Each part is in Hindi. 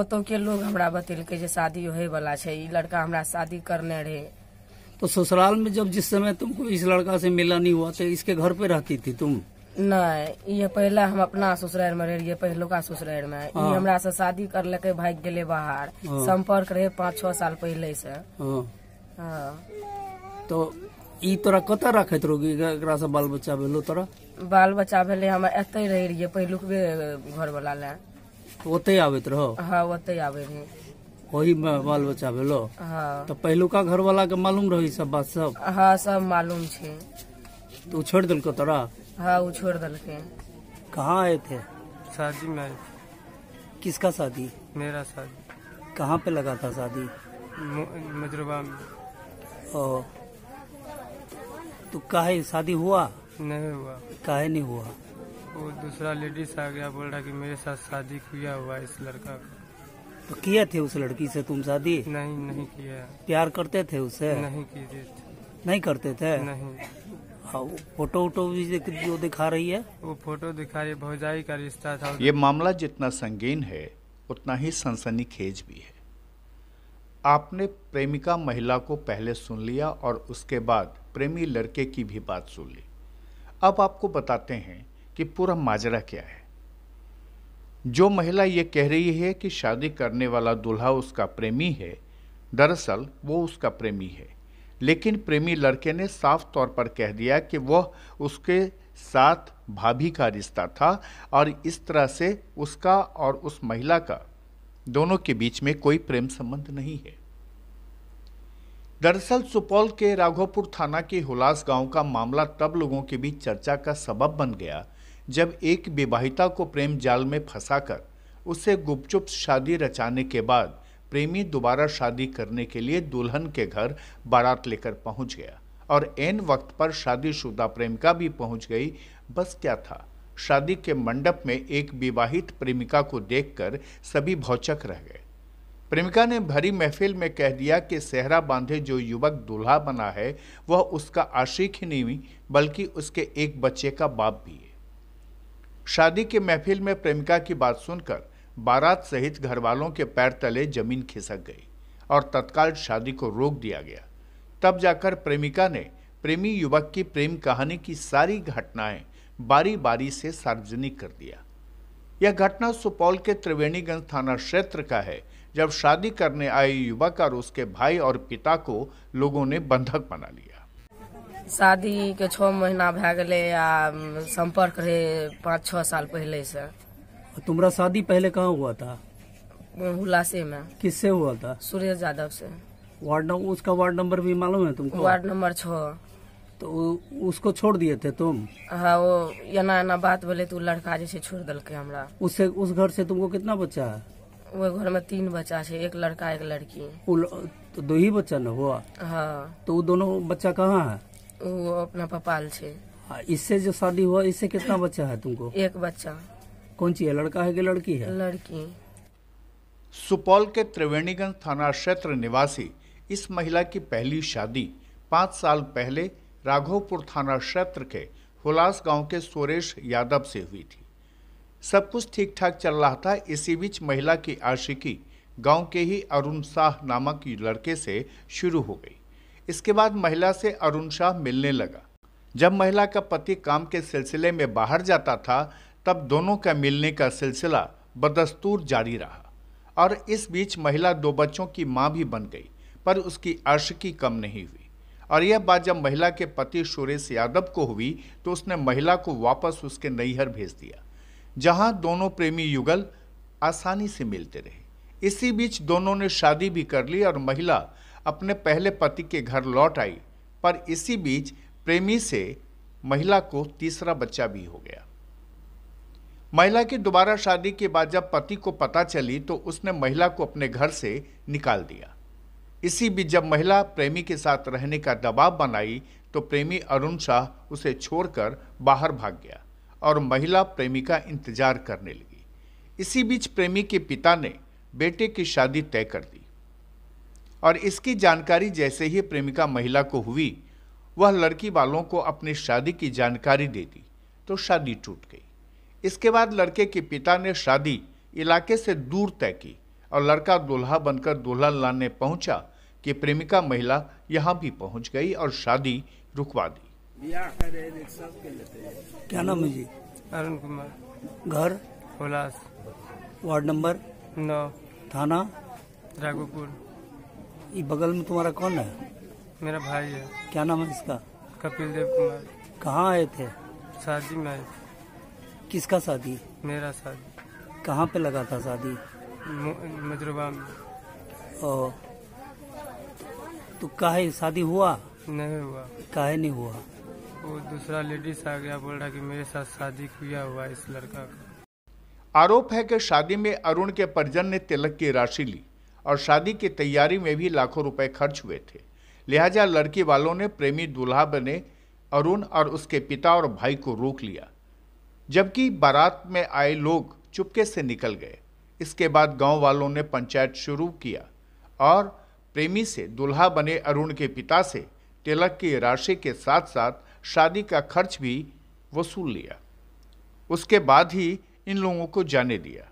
ओतौ के लोग हमरा बतेलक शादी हो वाला है लड़का हमरा शादी करने रहे तो ससुराल में जब जिस समय तुमको इस लड़का से मिला नहीं हुआ तो इसके घर पे रहती थी तुम नहीं ये पहला हम अपना ससुराल में रहिए पहलुका ससुराल में ये हाँ। हमरा से शादी लेके भाग गए बाहर हाँ। संपर्क रहे पाँच छह साल पहले से हाँ। तो ई तोरा कत रखे रहो एक बाल बच्चा भेलो तोरा बाल बच्चा भेले हम एतय रही रहिए घर वाला लए ओते आबैत रहो हाँ ओते आवे में वही बाल बच्चा भेलो हाँ तो का घर वाला के मालूम रहो सब बात सब हाँ सब मालूम छे तो छोड़ को तोरा हाँ वो छोड़ के कहाँ आए थे शादी में किसका शादी मेरा शादी कहाँ पे लगा था शादी मजरबा में ओ तो काहे शादी हुआ नहीं हुआ काहे नहीं हुआ वो दूसरा लेडीज आ गया बोल रहा कि मेरे साथ शादी किया हुआ है इस लड़का का तो किया थे उस लड़की से तुम शादी नहीं नहीं किया प्यार करते थे उसे नहीं किए नहीं करते थे नहीं हाँ, फोटो वोटो भी जो दिखा रही है वो फोटो दिखा रही है भौजाई का रिश्ता था ये मामला जितना संगीन है उतना ही सनसनीखेज भी है आपने प्रेमिका महिला को पहले सुन लिया और उसके बाद प्रेमी लड़के की भी बात सुन ली अब आपको बताते हैं कि पूरा माजरा क्या है जो महिला ये कह रही है कि शादी करने वाला दूल्हा उसका प्रेमी है दरअसल वो उसका प्रेमी है लेकिन प्रेमी लड़के ने साफ तौर पर कह दिया कि वह उसके साथ भाभी का रिश्ता था और इस तरह से उसका और उस महिला का दोनों के बीच में कोई प्रेम संबंध नहीं है दरअसल सुपौल के राघोपुर थाना के हुलास गांव का मामला तब लोगों के बीच चर्चा का सबब बन गया जब एक विवाहिता को प्रेम जाल में फंसाकर उससे गुपचुप शादी रचाने के बाद प्रेमी दोबारा शादी करने के लिए दुल्हन के घर बारात लेकर पहुंच गया और एन वक्त पर शादीशुदा प्रेमिका भी पहुंच गई बस क्या था शादी के मंडप में एक विवाहित प्रेमिका को देखकर सभी भौचक रह गए प्रेमिका ने भरी महफिल में कह दिया कि सेहरा बांधे जो युवक दूल्हा बना है वह उसका आशिक ही नहीं बल्कि उसके एक बच्चे का बाप भी शादी के महफिल में प्रेमिका की बात सुनकर बारात सहित घर वालों के पैर तले जमीन खिसक गई और तत्काल शादी को रोक दिया गया तब जाकर प्रेमिका ने प्रेमी युवक की प्रेम कहानी की सारी घटनाएं बारी बारी से सार्वजनिक कर दिया यह घटना सुपौल के त्रिवेणीगंज थाना क्षेत्र का है जब शादी करने आए युवक और उसके भाई और पिता को लोगों ने बंधक बना लिया शादी के छ महीना भए गेलै आ संपर्क रहे पाँच छः साल पहले से तुम्हारा शादी पहले कहाँ हुआ था हुलासे में किससे हुआ था सुरेश यादव से वार्ड नंबर उसका वार्ड नंबर भी मालूम है तुमको वार्ड नंबर छः तो उसको छोड़ दिए थे तुम हाँ वो एना एना बात बोले तो लड़का जैसे छोड़ के हमारा उससे उस घर से तुमको कितना बच्चा है वो घर में तीन बच्चा है एक लड़का एक लड़की तो दो ही बच्चा न हुआ हाँ तो वो दोनों बच्चा कहाँ है वो अपना पपाल छे हाँ, इससे जो शादी हुआ इससे कितना बच्चा है तुमको एक बच्चा कौन सी लड़का है कि लड़की है लड़की सुपौल के त्रिवेणीगंज थाना क्षेत्र निवासी इस महिला की पहली शादी पाँच साल पहले राघोपुर थाना क्षेत्र के हुलास गांव के सुरेश यादव से हुई थी सब कुछ ठीक ठाक चल रहा था इसी बीच महिला की आशिकी गांव के ही अरुण शाह नामक लड़के से शुरू हो गई इसके बाद महिला से अरुण शाह मिलने लगा जब महिला का पति काम के सिलसिले में बाहर जाता था तब दोनों का मिलने का सिलसिला बदस्तूर जारी रहा और इस बीच महिला दो बच्चों की मां भी बन गई पर उसकी अर्श की कम नहीं हुई और यह बात जब महिला के पति सुरेश यादव को हुई तो उसने महिला को वापस उसके नैहर भेज दिया जहां दोनों प्रेमी युगल आसानी से मिलते रहे इसी बीच दोनों ने शादी भी कर ली और महिला अपने पहले पति के घर लौट आई पर इसी बीच प्रेमी से महिला को तीसरा बच्चा भी हो गया महिला की दोबारा शादी के बाद जब पति को पता चली तो उसने महिला को अपने घर से निकाल दिया इसी बीच जब महिला प्रेमी के साथ रहने का दबाव बनाई तो प्रेमी अरुण शाह उसे छोड़कर बाहर भाग गया और महिला प्रेमी का इंतजार करने लगी इसी बीच प्रेमी के पिता ने बेटे की शादी तय कर दी और इसकी जानकारी जैसे ही प्रेमिका महिला को हुई वह लड़की वालों को अपनी शादी की जानकारी दे दी तो शादी टूट गई इसके बाद लड़के के पिता ने शादी इलाके से दूर तय की और लड़का दूल्हा बनकर दुल्हन लाने पहुंचा कि प्रेमिका महिला यहां भी पहुंच गई और शादी रुकवा दी क्या नाम है जी अरुण कुमार घर वार्ड नंबर नौ थाना राघोपुर ये बगल में तुम्हारा कौन है मेरा भाई है क्या नाम है इसका कपिल देव कुमार कहाँ आए थे शादी में आए किसका शादी मेरा शादी कहाँ पे लगा था शादी मजरबा में ओ तो कहे शादी हुआ नहीं हुआ कहे नहीं हुआ वो दूसरा लेडीज आ गया बोल रहा कि मेरे साथ शादी किया हुआ इस लड़का का आरोप है कि शादी में अरुण के परिजन ने तिलक की राशि ली और शादी की तैयारी में भी लाखों रुपए खर्च हुए थे लिहाजा लड़की वालों ने प्रेमी दूल्हा बने अरुण और उसके पिता और भाई को रोक लिया जबकि बारात में आए लोग चुपके से निकल गए इसके बाद गांव वालों ने पंचायत शुरू किया और प्रेमी से दूल्हा बने अरुण के पिता से तिलक की राशि के साथ साथ शादी का खर्च भी वसूल लिया उसके बाद ही इन लोगों को जाने दिया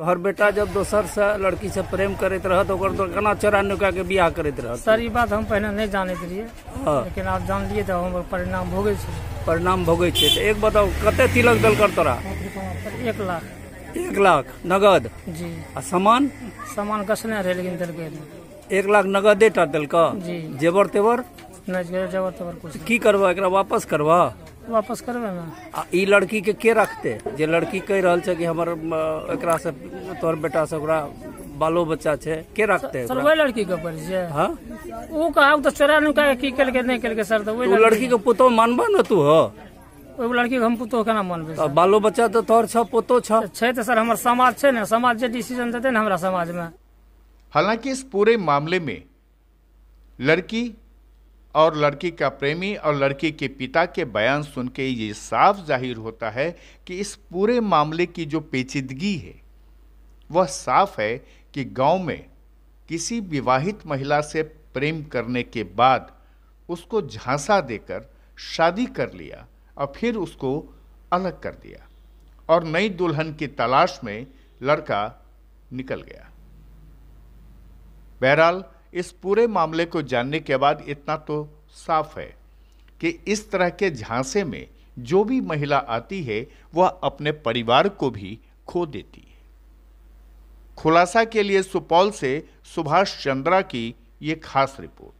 तो हर बेटा जब दोसर से लड़की से प्रेम करते रह तो केना चोरा नुका के बियाह करते रह सर ये बात हम पहले नहीं जानते रहिए हाँ। लेकिन आप जान लिए तो हम परिणाम भोगे परिणाम भोगे एक बताओ कते तिलक दल कर तोरा एक लाख एक लाख नगद जी आ सामान सामान कसने रहे लेकिन दल के एक लाख नगदे टा दल का जेवर तेवर नहीं जेवर तेवर कुछ की करवा एक वापस करवा वापस करबे ई लड़की के के रखते जे लड़की कह रहा है कि हमारे एक तोर बेटा से बालो बच्चा छै के रखते सर वही लड़की के पर जे हां ऊ कहा तो चोरा नु का की केल के नहीं केल के सर तो वही लड़की के पुतो मानबा ना तू हो ओहि लड़की के हम पुतो केना मानबे तो बालो बच्चा तो तोहर छ पुतो छ छै तो सर हमर समाज छे ना समाज जे डिसीजन देते ना हमरा समाज में हालांकि इस पूरे मामले में लड़की और लड़की का प्रेमी और लड़की के पिता के बयान सुन के ये साफ जाहिर होता है कि इस पूरे मामले की जो पेचीदगी है वह साफ है कि गांव में किसी विवाहित महिला से प्रेम करने के बाद उसको झांसा देकर शादी कर लिया और फिर उसको अलग कर दिया और नई दुल्हन की तलाश में लड़का निकल गया बहरहाल इस पूरे मामले को जानने के बाद इतना तो साफ है कि इस तरह के झांसे में जो भी महिला आती है वह अपने परिवार को भी खो देती है खुलासा के लिए सुपौल से सुभाष चंद्रा की ये खास रिपोर्ट